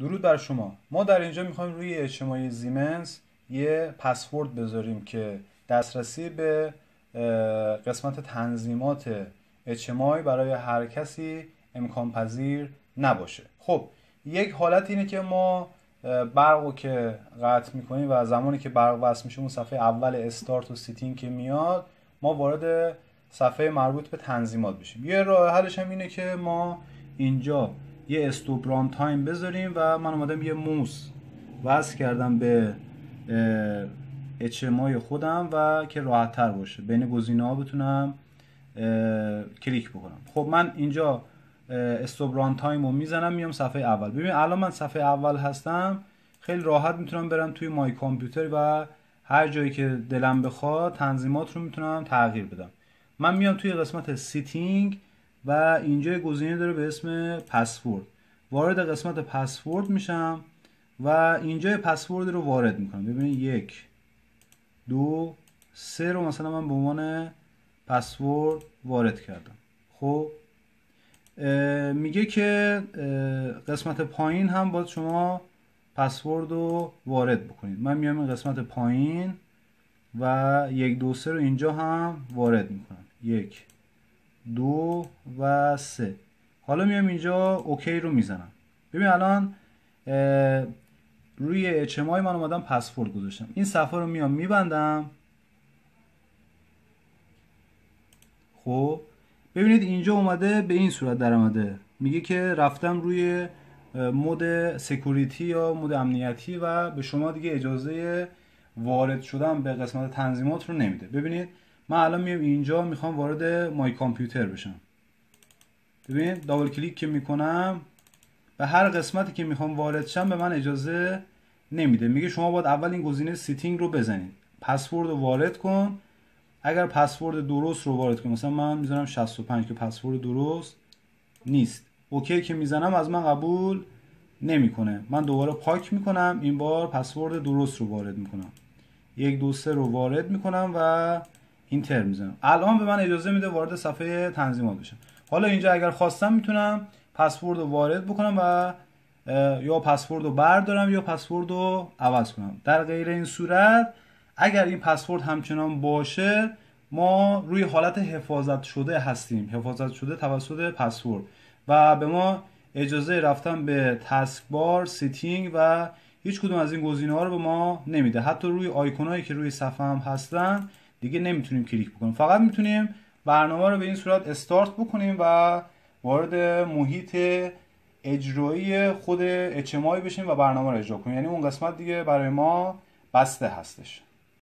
درود بر شما ما در اینجا میخوایم روی اجتماعی زیمنز یه پسورد بذاریم که دسترسی به قسمت تنظیمات اجتماعی برای هر کسی امکان پذیر نباشه خب یک حالت اینه که ما برق رو که قطع میکنیم و زمانی که برق وصل میشه اون صفحه اول استارت و سیتینگ که میاد ما وارد صفحه مربوط به تنظیمات بشیم یه راه حلش هم اینه که ما اینجا یه ران تایم بذاریم و من اومدم یه موس وصل کردم به مای خودم و که راحت تر باشه بین گزینه ها بتونم کلیک بکنم خب من اینجا استوب تایم رو میزنم میام صفحه اول ببین الان من صفحه اول هستم خیلی راحت میتونم برم توی مای کامپیوتر و هر جایی که دلم بخواد تنظیمات رو میتونم تغییر بدم من میام توی قسمت سیتینگ و اینجا گزینه داره به اسم پسورد وارد قسمت پسورد میشم و اینجا پسورد رو وارد میکنم ببینید یک دو سه رو مثلا من به عنوان پسورد وارد کردم خب میگه که قسمت پایین هم باید شما پسورد رو وارد بکنید من میام این قسمت پایین و یک دو سه رو اینجا هم وارد میکنم یک دو و سه حالا میام اینجا اوکی رو میزنم ببین الان روی HMI من اومدم پسورد گذاشتم این صفحه رو میام میبندم خب ببینید اینجا اومده به این صورت در اومده میگه که رفتم روی مود سکوریتی یا مود امنیتی و به شما دیگه اجازه وارد شدن به قسمت تنظیمات رو نمیده ببینید من الان میام اینجا میخوام وارد مای کامپیوتر بشم ببین دابل کلیک که میکنم به هر قسمتی که میخوام وارد شم به من اجازه نمیده میگه شما باید اول این گزینه سیتینگ رو بزنید پسورد رو وارد کن اگر پسورد درست رو وارد کنم مثلا من میزنم 65 که پسورد درست نیست اوکی که میزنم از من قبول نمیکنه من دوباره پاک میکنم این بار پسورد درست رو وارد میکنم یک دو سه رو وارد میکنم و این ترم میزنم الان به من اجازه میده وارد صفحه تنظیمات بشم حالا اینجا اگر خواستم میتونم پسورد رو وارد بکنم و یا پسورد رو بردارم یا پسورد رو عوض کنم در غیر این صورت اگر این پسورد همچنان باشه ما روی حالت حفاظت شده هستیم حفاظت شده توسط پسورد و به ما اجازه رفتن به تسک بار سیتینگ و هیچ کدوم از این گزینه ها رو به ما نمیده حتی روی هایی که روی صفحه هم هستن دیگه نمیتونیم کلیک بکنیم فقط میتونیم برنامه رو به این صورت استارت بکنیم و وارد محیط اجرایی خود HMI بشیم و برنامه رو اجرا کنیم یعنی اون قسمت دیگه برای ما بسته هستش